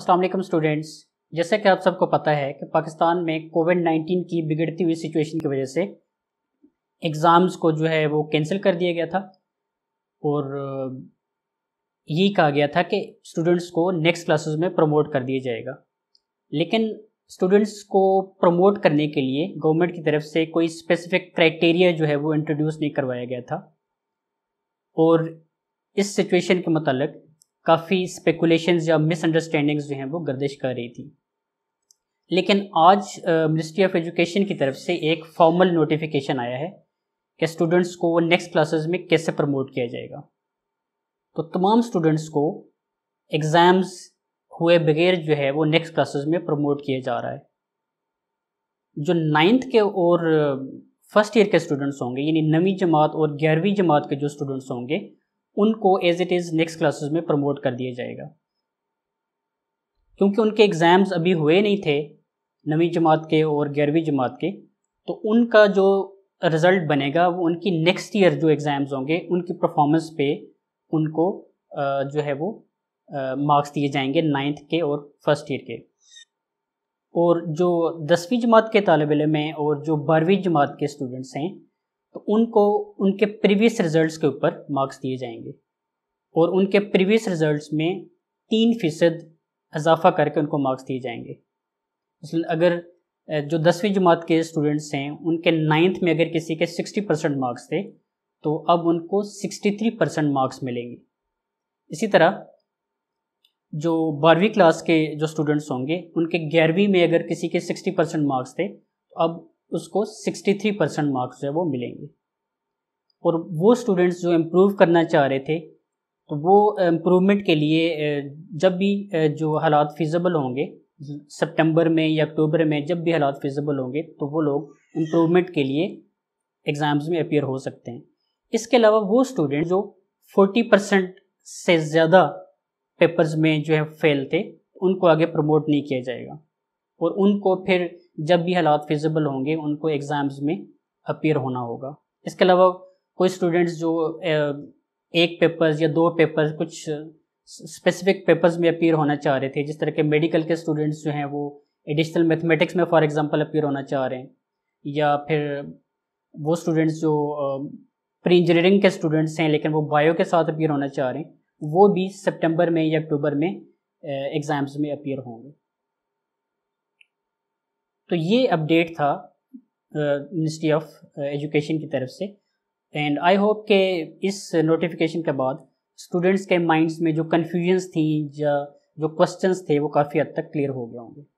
अस्सलाम वालेकुम स्टूडेंट्स जैसा कि आप सबको पता है कि पाकिस्तान में कोविड नाइन्टीन की बिगड़ती हुई सिचुएशन की वजह से एग्ज़ाम्स को जो है वो कैंसिल कर दिया गया था और यही कहा गया था कि स्टूडेंट्स को नेक्स्ट क्लासेस में प्रमोट कर दिया जाएगा लेकिन स्टूडेंट्स को प्रमोट करने के लिए गवर्नमेंट की तरफ से कोई स्पेसिफिक क्राइटेरिया जो है वो इंट्रोड्यूस नहीं करवाया गया था और इस सिचुएशन के मतलब काफ़ी स्पेकुलेशंस या मिसअंडरस्टैंडिंग्स जो हैं वो गर्दिश कर रही थी लेकिन आज मिनिस्ट्री ऑफ एजुकेशन की तरफ से एक फॉर्मल नोटिफिकेशन आया है कि स्टूडेंट्स को नेक्स्ट क्लासेस में कैसे प्रमोट किया जाएगा तो तमाम स्टूडेंट्स को एग्ज़ाम्स हुए बगैर जो है वो नेक्स्ट क्लासेस में प्रमोट किया जा रहा है जो नाइन्थ के और फर्स्ट ईयर के स्टूडेंट्स होंगे यानी नवीं जमात और ग्यारहवीं जमात के जो स्टूडेंट्स होंगे उनको as it is next classes में प्रमोट कर दिया जाएगा क्योंकि उनके एग्ज़ाम्स अभी हुए नहीं थे नवी जमात के और ग्यारहवीं जमात के तो उनका जो रिज़ल्ट बनेगा वो उनकी नेक्स्ट ईयर जो एग्ज़ाम्स होंगे उनकी परफॉर्मेंस पे उनको जो है वो मार्क्स दिए जाएंगे नाइन्थ के और फर्स्ट ईयर के और जो दसवीं जमात के तालब इलम हैं और जो बारहवीं जमात के स्टूडेंट्स हैं तो उनको उनके प्रीवियस रिजल्ट्स के ऊपर मार्क्स दिए जाएंगे और उनके प्रीवियस रिजल्ट्स में तीन फ़ीसद इजाफा करके उनको मार्क्स दिए जाएंगे मसलन अगर जो दसवीं जमात के स्टूडेंट्स हैं उनके नाइन्थ में अगर किसी के सिक्सटी परसेंट मार्क्स थे तो अब उनको सिक्सटी थ्री परसेंट मार्क्स मिलेंगे इसी तरह जो बारहवीं क्लास के जो स्टूडेंट्स होंगे उनके ग्यारहवीं में अगर किसी के सिक्सटी परसेंट मार्क्स थे तो अब उसको 63 परसेंट मार्क्स जो है वो मिलेंगे और वो स्टूडेंट्स जो इम्प्रूव करना चाह रहे थे तो वो इम्प्रूवमेंट के लिए जब भी जो हालात फिजबल होंगे सितंबर में या अक्टूबर में जब भी हालात फिजबल होंगे तो वो लोग इम्प्रूवमेंट के लिए एग्ज़ाम्स में अपियर हो सकते हैं इसके अलावा वो स्टूडेंट जो 40 परसेंट से ज़्यादा पेपर्स में जो है फेल थे उनको आगे प्रमोट नहीं किया जाएगा और उनको फिर जब भी हालात फिजिबल होंगे उनको एग्ज़ाम्स में अपियर होना होगा इसके अलावा कोई स्टूडेंट्स जो एक पेपर्स या दो पेपर्स कुछ स्पेसिफिक पेपर्स में अपियर होना चाह रहे थे जिस तरह के मेडिकल के स्टूडेंट्स जो हैं वो एडिशनल मैथमेटिक्स में फॉर एग्जांपल अपेयर होना चाह रहे हैं या फिर वो स्टूडेंट्स जो प्री इंजीनियरिंग के स्टूडेंट्स हैं लेकिन वो बायो के साथ अपीयर होना चाह रहे हैं वो भी सितंबर में या अक्टूबर में एग्ज़ाम्स में अपियर होंगे तो ये अपडेट था मिनिस्ट्री ऑफ एजुकेशन की तरफ से एंड आई होप के इस नोटिफिकेशन के बाद स्टूडेंट्स के माइंड्स में जो कन्फ्यूजन्स थी या जो क्वेश्चंस थे वो काफ़ी हद तक क्लियर हो गए होंगे